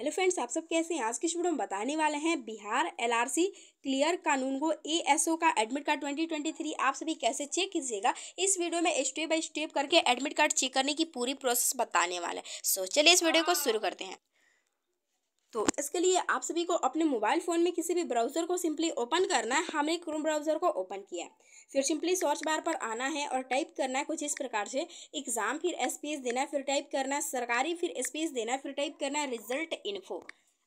hello friends आप सब कैसे हैं आज के वीडियो में बताने वाले हैं बिहार एलआरसी क्लियर कानून को एएसओ का एडमिट कार्ड 2023 आप सभी कैसे चेक कीजिएगा इस वीडियो में स्टेप बाय स्टेप करके एडमिट कार्ड चेक करने की पूरी प्रोसेस बताने वाला है सो चलिए इस वीडियो को शुरू करते हैं तो इसके लिए आप सभी को अपने मोबाइल फ़ोन में किसी भी ब्राउज़र को सिंपली ओपन करना है हमने क्रोम ब्राउज़र को ओपन किया फिर सिंपली सर्च बार पर आना है और टाइप करना है कुछ इस प्रकार से एग्ज़ाम फिर एसपीएस देना है फिर टाइप करना है सरकारी फिर एसपीएस देना है फिर टाइप करना है रिजल्ट इन्फो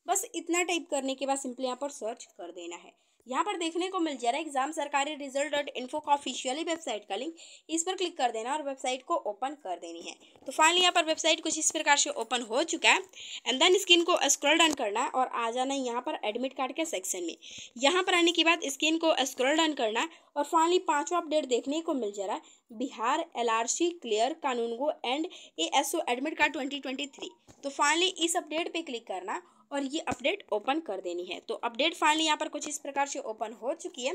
बस इतना टाइप करने के बाद सिंपली यहाँ पर सर्च कर देना है यहाँ पर देखने को मिल जा रहा है एग्जाम सरकारी रिजल्ट डॉट इन्फो का ऑफिशियली वेबसाइट का लिंक इस पर क्लिक कर देना और वेबसाइट को ओपन कर देनी है तो फाइनली यहाँ पर वेबसाइट कुछ इस प्रकार से ओपन हो चुका है एंड देन स्क्रीन को स्क्रॉल डन करना है और आ जाना है यहाँ पर एडमिट कार्ड के सेक्शन में यहाँ पर आने के बाद स्क्रीन को स्क्रॉल डन करना है और फाइनली पाँचवा अपडेट देखने को मिल जा रहा है बिहार सी क्लियर कानूनगो and A S admit card twenty तो फाइनली इस अपडेट पर क्लिक करना और ये अपडेट ओपन कर देनी है तो अपडेट फाइनली यहाँ पर कुछ इस प्रकार से ओपन हो चुकी है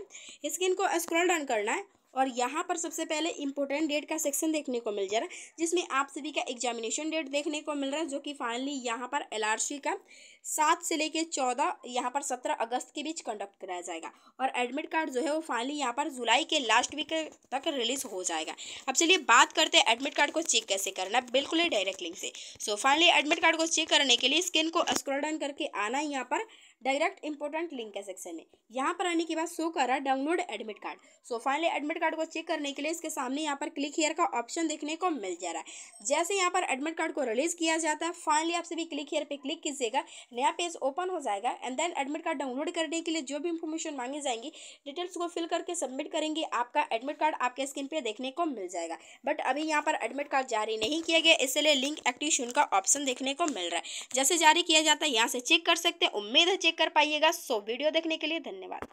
स्क्रीन को स्क्रॉल डाउन करना है और यहाँ पर सबसे पहले इंपॉर्टेंट डेट का सेक्शन देखने को मिल जा रहा है जिसमें आप सभी का एग्जामिनेशन डेट देखने को मिल रहा है जो कि फाइनली यहाँ पर एल का सात से लेकर चौदह यहाँ पर सत्रह अगस्त के बीच कंडक्ट कराया जाएगा और एडमिट कार्ड जो है वो फाइनली यहाँ पर जुलाई के लास्ट वीक तक रिलीज हो जाएगा अब चलिए बात करते हैं एडमिट कार्ड को चेक कैसे करना बिल्कुल ही डायरेक्ट लिंक से सो फाइनली एडमिट कार्ड को चेक करने के लिए स्किन को स्क्रोल डाउन करके आना है यहाँ पर डायरेक्ट इंपॉर्टेंट लिंक के सेक्शन में यहाँ पर आने के बाद शो कर रहा है download admit card so finally admit card को चेक करने के लिए इसके सामने यहाँ पर क्लिक हेयर का ऑप्शन देखने को मिल जा रहा है जैसे यहाँ पर एडमिट कार्ड को रिलीज किया जाता है फाइनली आप सभी क्लिक हेयर पर क्लिक कीजिएगा नया पेज ओपन हो जाएगा and then admit card download करने के लिए जो भी इंफॉर्मेशन मांगी जाएंगी डिटेल्स को फिल करके सबमिट करेंगे आपका एडमिट कार्ड आपके स्क्रीन पर देखने को मिल जाएगा बट अभी यहाँ पर एडमिट कार्ड जारी नहीं किया गया इसलिए लिंक एक्टिवेशन का ऑप्शन देखने को मिल रहा है जैसे जारी किया जाता है यहाँ से चेक कर सकते हैं उम्मीद है चेक चेक कर पाइएगा सो वीडियो देखने के लिए धन्यवाद